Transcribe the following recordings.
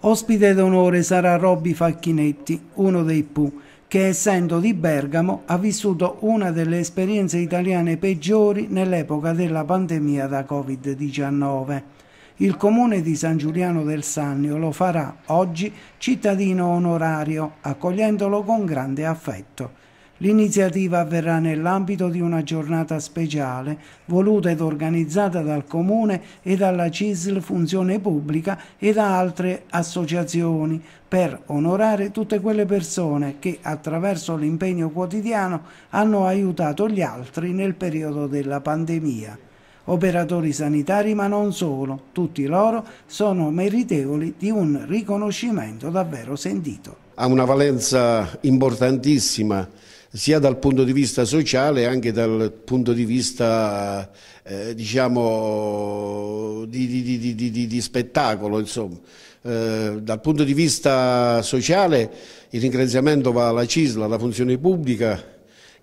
Ospite d'onore sarà Robby Facchinetti, uno dei Pooh, che essendo di Bergamo ha vissuto una delle esperienze italiane peggiori nell'epoca della pandemia da Covid-19. Il comune di San Giuliano del Sannio lo farà oggi cittadino onorario, accogliendolo con grande affetto. L'iniziativa avverrà nell'ambito di una giornata speciale voluta ed organizzata dal Comune e dalla CISL Funzione Pubblica e da altre associazioni per onorare tutte quelle persone che attraverso l'impegno quotidiano hanno aiutato gli altri nel periodo della pandemia. Operatori sanitari ma non solo, tutti loro sono meritevoli di un riconoscimento davvero sentito. Ha una valenza importantissima sia dal punto di vista sociale anche dal punto di vista eh, diciamo, di, di, di, di, spettacolo. Eh, dal punto di vista sociale il ringraziamento va alla CISLA, alla funzione pubblica,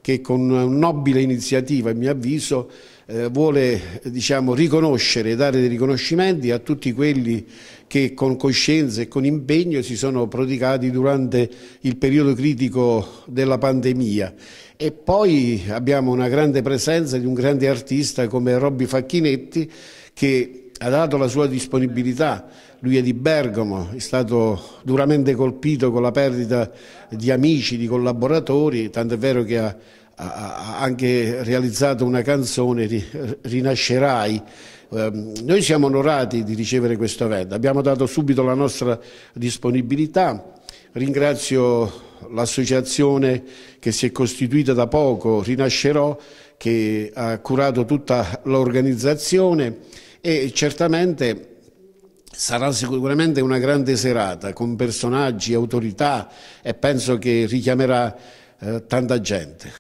che con una nobile iniziativa, a mio avviso, eh, vuole diciamo, riconoscere, dare dei riconoscimenti a tutti quelli che con coscienza e con impegno si sono prodigati durante il periodo critico della pandemia. E poi abbiamo una grande presenza di un grande artista come Robby Facchinetti che ha dato la sua disponibilità. Lui è di Bergamo, è stato duramente colpito con la perdita di amici, di collaboratori, tant'è vero che ha ha anche realizzato una canzone, Rinascerai. Ehm, noi siamo onorati di ricevere questo evento, abbiamo dato subito la nostra disponibilità, ringrazio l'associazione che si è costituita da poco, Rinascerò, che ha curato tutta l'organizzazione e certamente sarà sicuramente una grande serata con personaggi, autorità e penso che richiamerà eh, tanta gente.